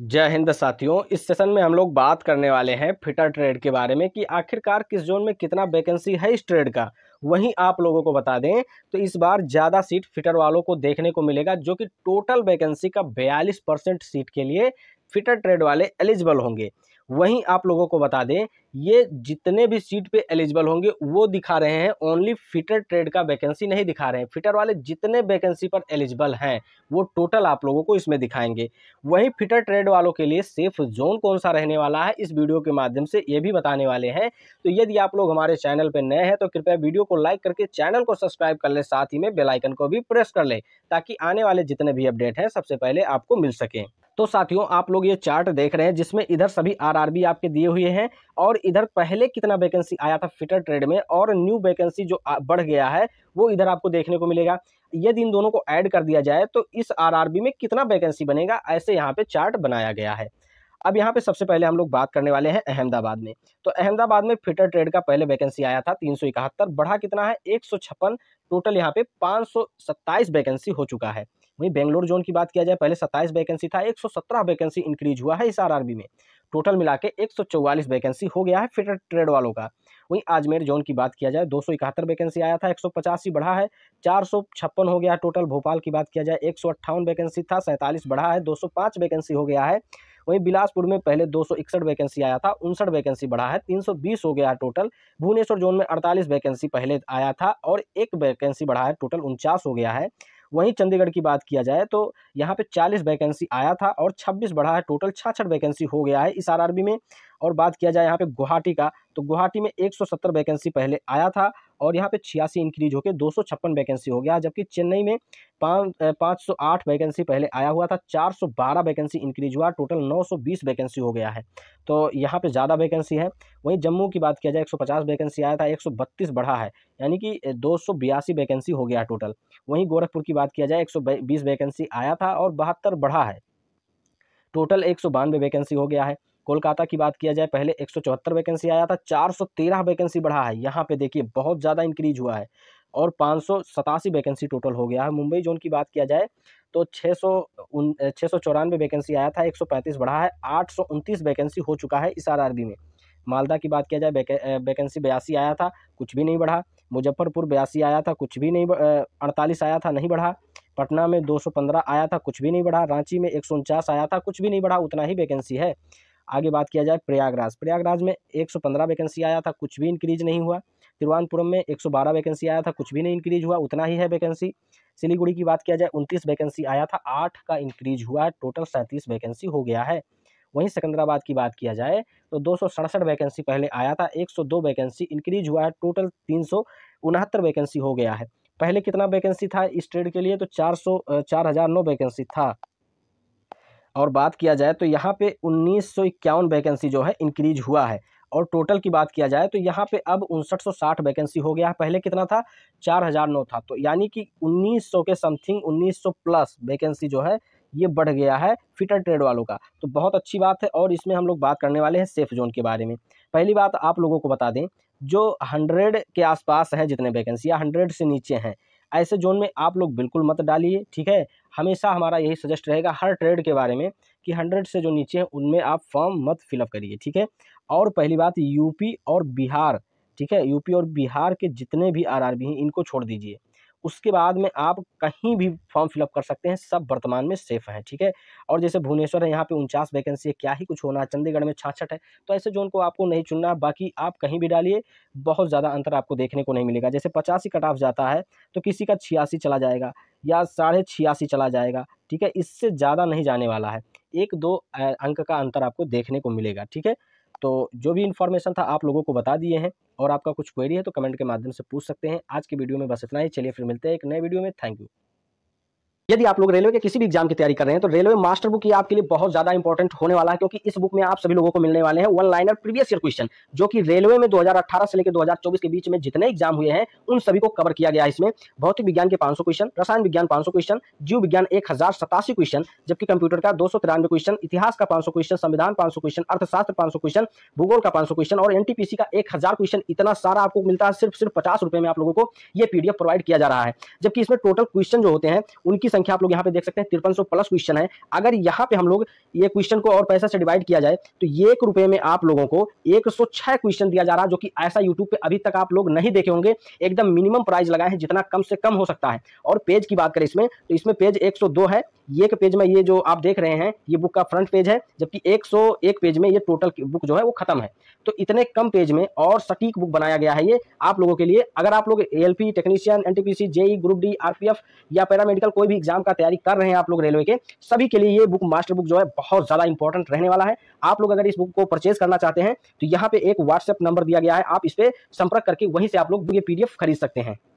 जय हिंद साथियों इस सेशन में हम लोग बात करने वाले हैं फिटर ट्रेड के बारे में कि आखिरकार किस जोन में कितना वैकेंसी है इस ट्रेड का वहीं आप लोगों को बता दें तो इस बार ज़्यादा सीट फिटर वालों को देखने को मिलेगा जो कि टोटल वैकेंसी का बयालीस परसेंट सीट के लिए फिटर ट्रेड वाले एलिजिबल होंगे वहीं आप लोगों को बता दें ये जितने भी सीट पे एलिजिबल होंगे वो दिखा रहे हैं ओनली फिटर ट्रेड का वैकेंसी नहीं दिखा रहे हैं फिटर वाले जितने वैकेंसी पर एलिजिबल हैं वो टोटल आप लोगों को इसमें दिखाएंगे वहीं फिटर ट्रेड वालों के लिए सेफ जोन कौन सा रहने वाला है इस वीडियो के माध्यम से ये भी बताने वाले हैं तो यदि आप लोग हमारे चैनल पर नए हैं तो कृपया वीडियो को लाइक करके चैनल को सब्सक्राइब कर लें साथ ही में बेलाइकन को भी प्रेस कर लें ताकि आने वाले जितने भी अपडेट हैं सबसे पहले आपको मिल सकें तो साथियों आप लोग ये चार्ट देख रहे हैं जिसमें इधर सभी आरआरबी आपके दिए हुए हैं और इधर पहले कितना वैकेंसी आया था फिटर ट्रेड में और न्यू वैकेंसी जो बढ़ गया है वो इधर आपको देखने को मिलेगा यदि इन दोनों को ऐड कर दिया जाए तो इस आर में कितना वैकेंसी बनेगा ऐसे यहाँ पे चार्ट बनाया गया है अब यहाँ पे सबसे पहले हम लोग बात करने वाले हैं अहमदाबाद में तो अहमदाबाद में फिटर ट्रेड का पहले वैकेंसी आया था तीन बढ़ा कितना है एक टोटल यहाँ पे पाँच वैकेंसी हो चुका है वहीं बेंगलोर जोन की बात किया जाए पहले सत्ताईस वैकेंसी था एक वैकेंसी इंक्रीज हुआ है इस आर में टोटल मिला के एक वैकेंसी हो गया है फिटर ट्रेड वालों का वहीं आजमेर जोन की बात किया जाए दो वैकेंसी आया था एक बढ़ा है चार हो गया टोटल भोपाल की बात किया जाए एक वैकेंसी था सैंतालीस बढ़ा है दो वैकेंसी हो गया है वहीं बिलासपुर में पहले दो वैकेंसी आया था उनसठ वैकेंसी बढ़ा है 320 हो गया टोटल भुवनेश्वर जोन में 48 वैकेंसी पहले आया था और एक वैकेंसी बढ़ा है टोटल उनचास हो गया है वहीं चंडीगढ़ की बात किया जाए तो यहाँ पे 40 वैकेंसी आया था और 26 बढ़ा है टोटल छाछठ वैकेंसी हो गया है इस आरआरबी में और बात किया जाए यहाँ पे गुवाहाटी का तो गुवाहाटी में 170 वैकेंसी पहले आया था और यहाँ पे छियासी इंक्रीज होकर दो सौ छप्पन वैकेंसी हो गया जबकि चेन्नई में पाँच सौ आठ वैकेंसी पहले आया हुआ था चार सौ बारह वैकेंसी इंक्रीज हुआ टोटल नौ सौ बीस वैकेंसी हो गया है तो यहाँ पे ज़्यादा वैकेंसी है वहीं जम्मू की बात किया जाए एक सौ पचास वैकेंसी आया था एक सौ बत्तीस बढ़ा है यानी कि दो सौ बयासी वैकेंसी हो गया टोटल वहीं गोरखपुर की बात किया जाए एक सौ बीस वैकेंसी आया था और बहत्तर बढ़ा है टोटल एक सौ बानवे वैकेंसी हो गया है कोलकाता की बात किया जाए पहले एक वैकेंसी आया था चार वैकेंसी बढ़ा है यहाँ पे देखिए बहुत ज़्यादा इंक्रीज हुआ है और पाँच वैकेंसी टोटल हो गया है मुंबई जोन की बात किया जाए तो छः सौ वैकेंसी आया था 135 बढ़ा है आठ वैकेंसी हो चुका है इस आर में मालदा की बात किया जाए वैकेंसी बयासी आया था कुछ भी नहीं बढ़ा मुजफ्फरपुर बयासी आया था कुछ भी नहीं अड़तालीस आया था नहीं बढ़ा पटना में 215 आया था कुछ भी नहीं बढ़ा रांची में एक आया था कुछ भी नहीं बढ़ा उतना ही वैकेंसी है आगे बात किया जाए प्रयागराज प्रयागराज में 115 वैकेंसी आया था कुछ भी इंक्रीज नहीं हुआ तिरुवानपुरम में 112 वैकेंसी आया था कुछ भी नहीं इंक्रीज हुआ उतना ही है वैकेंसी सिलीगुड़ी की बात किया जाए उनतीस वैकेंसी आया था आठ का इंक्रीज हुआ है टोटल सैंतीस वैकेंसी हो गया है वहीं सिकंदराबाद की बात किया जाए तो दो वैकेंसी पहले आया था 102 वैकेंसी इंक्रीज हुआ है टोटल तीन वैकेंसी हो गया है पहले कितना वैकेंसी था इस ट्रेड के लिए तो चार सौ वैकेंसी था और बात किया जाए तो यहाँ पे उन्नीस वैकेंसी जो है इंक्रीज हुआ है और टोटल की बात किया जाए तो यहाँ पे अब उनसठ वैकेंसी हो गया है पहले कितना था 4009 था तो यानी कि 1900 के समथिंग 1900 प्लस वैकेंसी जो है ये बढ़ गया है फिटर ट्रेड वालों का तो बहुत अच्छी बात है और इसमें हम लोग बात करने वाले हैं सेफ जोन के बारे में पहली बात आप लोगों को बता दें जो हंड्रेड के आसपास हैं जितने वैकेंसी या हंड्रेड से नीचे हैं ऐसे जोन में आप लोग बिल्कुल मत डालिए ठीक है हमेशा हमारा यही सजेस्ट रहेगा हर ट्रेड के बारे में कि हंड्रेड से जो नीचे हैं उनमें आप फॉर्म मत फिलअप करिए ठीक है और पहली बात यूपी और बिहार ठीक है यूपी और बिहार के जितने भी आर हैं इनको छोड़ दीजिए उसके बाद में आप कहीं भी फॉर्म फिलअप कर सकते हैं सब वर्तमान में सेफ हैं ठीक है और जैसे भुवनेश्वर है यहाँ पे उनचास वैकेंसी है क्या ही कुछ होना चंडीगढ़ में छाछठ है तो ऐसे जोन को आपको नहीं चुनना बाकी आप कहीं भी डालिए बहुत ज़्यादा अंतर आपको देखने को नहीं मिलेगा जैसे पचासी कट ऑफ जाता है तो किसी का छियासी चला जाएगा या साढ़े छियासी चला जाएगा ठीक है इससे ज़्यादा नहीं जाने वाला है एक दो अंक का अंतर आपको देखने को मिलेगा ठीक है तो जो भी इन्फॉर्मेशन था आप लोगों को बता दिए हैं और आपका कुछ क्वेरी है तो कमेंट के माध्यम से पूछ सकते हैं आज के वीडियो में बस इतना ही चलिए फिर मिलते हैं एक नए वीडियो में थैंक यू यदि आप लोग रेलवे के किसी भी एग्जाम की तैयारी कर रहे हैं तो रेलवे मास्टर बुक ये आपके लिए बहुत ज्यादा इंपॉर्टेंट होने वाला है क्योंकि इस बुक में आप सभी लोगों को मिलने वाले हैं one liner previous year question जो कि रेलवे में 2018 से लेकर 2024 के बीच में जितने एग्जाम हुए हैं उन सभी को कवर किया गया है इसमें भौतिक विज्ञान के पांच क्वेश्चन रसायन विज्ञान पांच क्वेश्चन जीव विज्ञान एक क्वेश्चन जबकि कंप्यूटर का दो क्वेश्चन इतिहास का पांच क्वेश्चन संविधान पांच क्वेश्चन अर्थशास्त्र पांच क्वेश्चन भूगोल का पांच क्वेश्चन और एनटीपीसी का एक क्वेश्चन इतना सारा आपको मिलता है सिर्फ सिर्फ पचास में आप लोगों को यह पीडीएफ प्रोवाइड किया जा रहा है जबकि इसमें टोटल क्वेश्चन जो होते हैं उनकी की संख्या आप लोग यहाँ पे देख सकते हैं तिरपन प्लस क्वेश्चन है अगर यहाँ पे हम लोग ये क्वेश्चन को और पैसा से डिवाइड किया जाए तो एक रुपए में आप लोगों को एक क्वेश्चन दिया जा रहा है जो कि ऐसा यूट्यूब पे अभी तक आप लोग नहीं देखे होंगे एकदम मिनिमम प्राइस लगाए हैं जितना कम से कम हो सकता है और पेज की बात करें इसमें तो इसमें पेज 102 है एक पेज में ये जो आप देख रहे हैं ये बुक का फ्रंट पेज है जबकि 101 पेज में ये टोटल बुक जो है वो खत्म है तो इतने कम पेज में और सटीक बुक बनाया गया है ये आप लोगों के लिए अगर आप लोग A technician N T JE group D R या पैरामेडिकल कोई भी एग्जाम का तैयारी कर रहे हैं आप लोग रेलवे के सभी के लिए ये बुक मास्टर बुक जो है बहुत ज़्यादा इंपॉर्टेंट रहने वाला है आप लोग अगर इस बुक को परचेज करना चाहते हैं तो यहाँ पे एक व्हाट्सएप नंबर दिया गया है आप इस पर संपर्क करके वहीं से आप लोग ये पीडीएफ खरीद सकते हैं